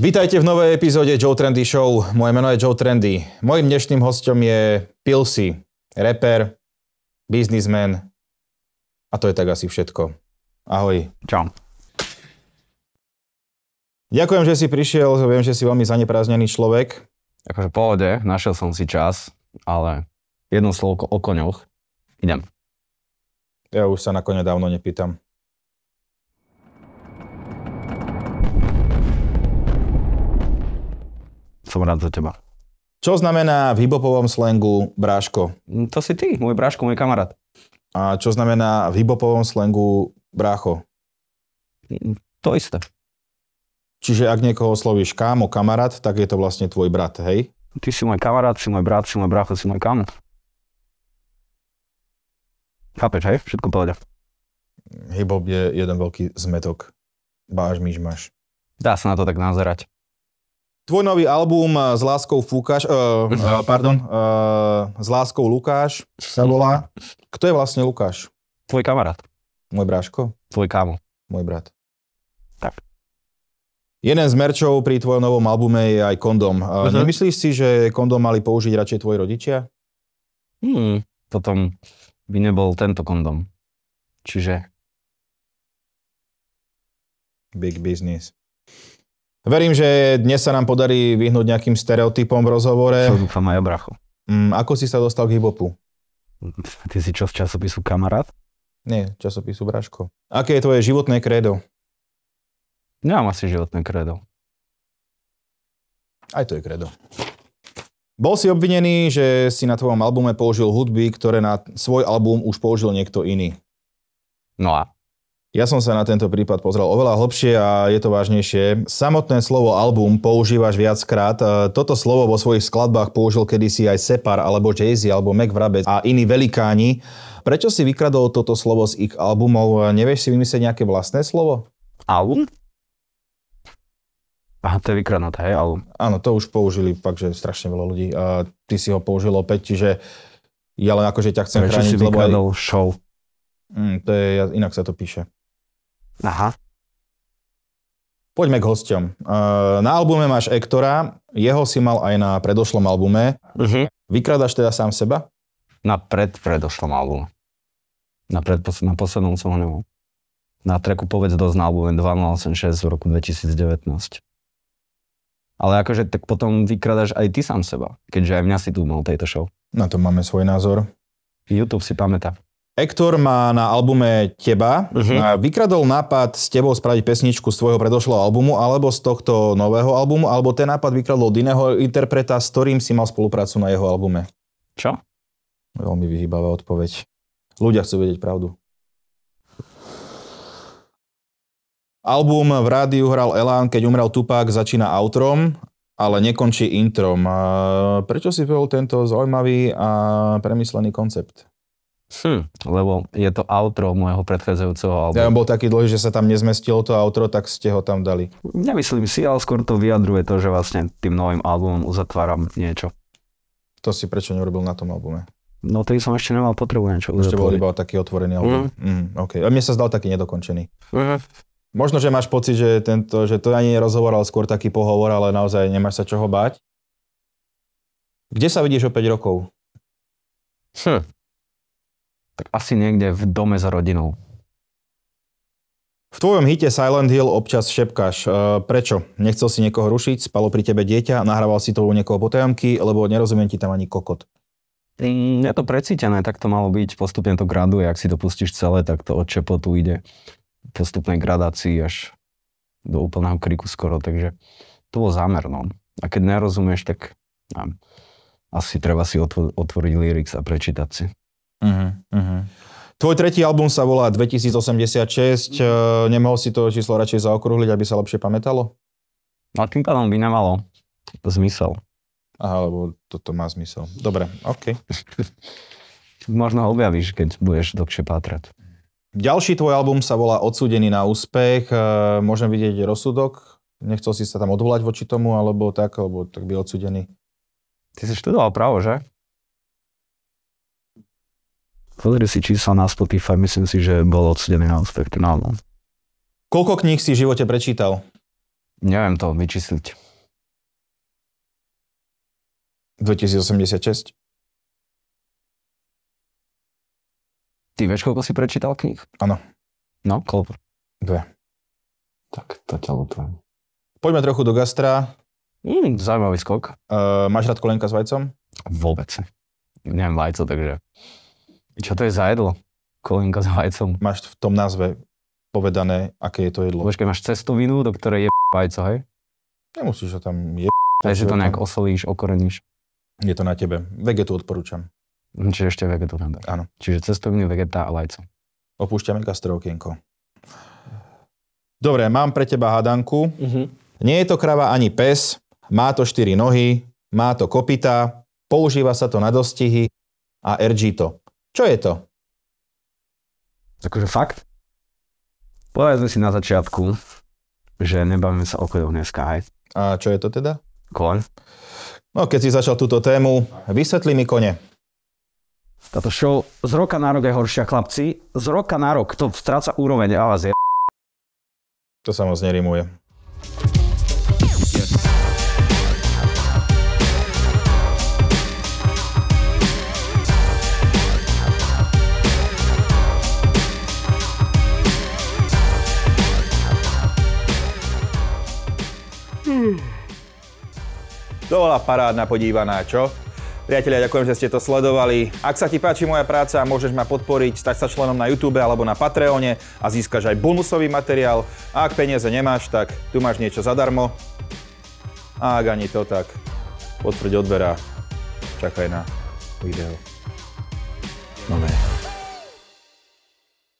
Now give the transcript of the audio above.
Vítajte v novej epizóde Joe Trendy Show. Moje meno je Joe Trendy. Mojím dnešným hostom je Pilsi, reper, biznismen a to je tak asi všetko. Ahoj. Čau. Ďakujem, že si prišiel. Viem, že si veľmi zaneprázdnený človek. Akože pohode, našiel som si čas, ale jedno slovo o koňoch. Idem. Ja už sa na kone dávno nepýtam. som rád za teba. Čo znamená v hibopovom slengu bráško? Mm, to si ty, môj bráško, môj kamarát. A čo znamená v hibopovom slengu brácho? Mm, to isté. Čiže ak niekoho slovíš kámo, kamarát, tak je to vlastne tvoj brat, hej? Ty si môj kamarát, si môj brat, si môj brácho, si môj kámo. Chápeš, hej? Všetko povedať. hip je jeden veľký zmetok. Báž, myš, máš. Dá sa na to tak nazerať. Tvoj nový album eh, S láskou Fúkaš, uh, eh, uh, eh, pardon, uh, S láskou Lukáš sa volá. Kto je vlastne Lukáš? Tvoj kamarát. Môj bráško? Tvoj kámo. Môj brat. Tak. Jeden z merčov pri tvojom novom albume je aj kondom. uh Nemyslíš si, že kondom mali použiť radšej tvoji rodičia? Hmm, potom by nebol tento kondom. Čiže... Big business. Verím, že dnes sa nám podarí vyhnúť nejakým stereotypom v rozhovore. Čo dúfam aj obrachu. Mm, ako si sa dostal k hibopu? Ty si čo z časopisu kamarát? Nie, časopisu Braško. Aké je tvoje životné kredo? Nemám asi životné kredo. Aj to je kredo. Bol si obvinený, že si na tvojom albume použil hudby, ktoré na svoj album už použil niekto iný. No a? Ja som sa na tento prípad pozrel oveľa hlbšie a je to vážnejšie. Samotné slovo album používaš viackrát. E, toto slovo vo svojich skladbách použil kedysi aj Separ, alebo Jay-Z, alebo Mac Vrabec a iní velikáni. Prečo si vykradol toto slovo z ich albumov? Nevieš si vymyslieť nejaké vlastné slovo? Album? Aha, to je vykradnuté, hej, album. Áno, to už použili že strašne veľa ľudí. A ty si ho použil opäť, čiže ja len akože ťa chcem Prečo chrániť, si lebo aj... show? Mm, to je, inak sa to píše. Aha. Poďme k hosťom. Na albume máš Ektora, jeho si mal aj na predošlom albume. Uh-huh. Mhm. Vykradaš teda sám seba? Na predpredošlom albume. Na, predpos- na poslednom som ho nemal. Na treku Povedz dosť na albume 2086 v roku 2019. Ale akože tak potom vykradaš aj ty sám seba, keďže aj mňa si tu mal tejto show. Na to máme svoj názor. YouTube si pamätá. Ektor má na albume Teba uh-huh. vykradol nápad s tebou spraviť pesničku z tvojho predošlého albumu alebo z tohto nového albumu, alebo ten nápad vykradol od iného interpreta, s ktorým si mal spoluprácu na jeho albume. Čo? Veľmi vyhýbavá odpoveď. Ľudia chcú vedieť pravdu. Album v rádiu hral Elán, keď umrel tupák začína outrom, ale nekončí introm. Prečo si povedal tento zaujímavý a premyslený koncept? Hm. Lebo je to outro môjho predchádzajúceho albumu. Ja bol taký dlhý, že sa tam nezmestilo to outro, tak ste ho tam dali. Nemyslím si, ale skôr to vyjadruje to, že vlastne tým novým albumom uzatváram niečo. To si prečo neurobil na tom albume? No tedy som ešte nemal potrebu niečo uzatvoriť. Ešte bol iba taký otvorený album. Mm. Mm, okay. A mne sa zdal taký nedokončený. Uh-huh. Možno, že máš pocit, že, tento, že to ani nie je rozhovor, ale skôr taký pohovor, ale naozaj nemáš sa čoho bať. Kde sa vidíš o 5 rokov? Hm tak asi niekde v dome s rodinou. V tvojom hite Silent Hill občas šepkáš. E, prečo? Nechcel si niekoho rušiť, spalo pri tebe dieťa, nahrával si to u niekoho potajomky, lebo nerozumiem ti tam ani kokot. Mm, je to precítené, tak to malo byť. Postupne to graduje, ak si to pustíš celé, tak to od čepotu ide postupnej gradácii až do úplného kriku skoro, takže to bol zámer, no. A keď nerozumieš, tak ja, asi treba si otvo- otvoriť lyrics a prečítať si. Uh-huh, uh-huh. Tvoj tretí album sa volá 2086. E, nemohol si to číslo radšej zaokrúhliť, aby sa lepšie pamätalo? No tým pádom by nemalo zmysel. Aha, lebo toto má zmysel. Dobre, OK. Možno ho objavíš, keď budeš dlhšie pátrať. Ďalší tvoj album sa volá Odsúdený na úspech. E, môžem vidieť rozsudok? Nechcel si sa tam odvolať voči tomu, alebo tak, alebo tak by odsúdený. Ty si študoval právo, že? Pozri si čísla na Spotify, myslím si, že bol odsudený na úspech ten album. Koľko kníh si v živote prečítal? Neviem to vyčísliť. 2086? Ty vieš, koľko si prečítal kníh? Áno. No, koľko? Dve. Tak to ťa lutujem. Poďme trochu do gastra. Mm, zaujímavý skok. Uh, máš rád kolenka s vajcom? Vôbec. Neviem vajco, takže... Čo to je za jedlo? Kolenka s vajcom. Máš v tom názve povedané, aké je to jedlo. Počkaj, máš cestovinu, do ktorej je vajco, hej? Nemusíš že tam je. Takže to nejak osolíš, okoreníš. Je to na tebe. Vegetu odporúčam. Hm, čiže ešte vegetu tam dá. Áno. Čiže cestoviny, vegeta a vajco. Opúšťame gastrovkienko. Dobre, mám pre teba hadanku. Uh-huh. Mhm. Nie je to krava ani pes, má to štyri nohy, má to kopita, používa sa to na dostihy a RG to. Čo je to? Akože fakt? Povedzme si na začiatku, že nebavíme sa o koňoch dneska, hej? A čo je to teda? Koň. No keď si začal túto tému, vysvetli mi kone. Táto show z roka na rok je horšia, chlapci. Z roka na rok to stráca úroveň a vás je... To sa moc nerimuje. To bola parádna podívaná, čo? Priatelia, ďakujem, že ste to sledovali. Ak sa ti páči moja práca, môžeš ma podporiť, stať sa členom na YouTube alebo na Patreone a získaš aj bonusový materiál. A ak peniaze nemáš, tak tu máš niečo zadarmo. A ak ani to, tak potvrď odbera. Čakaj na video. No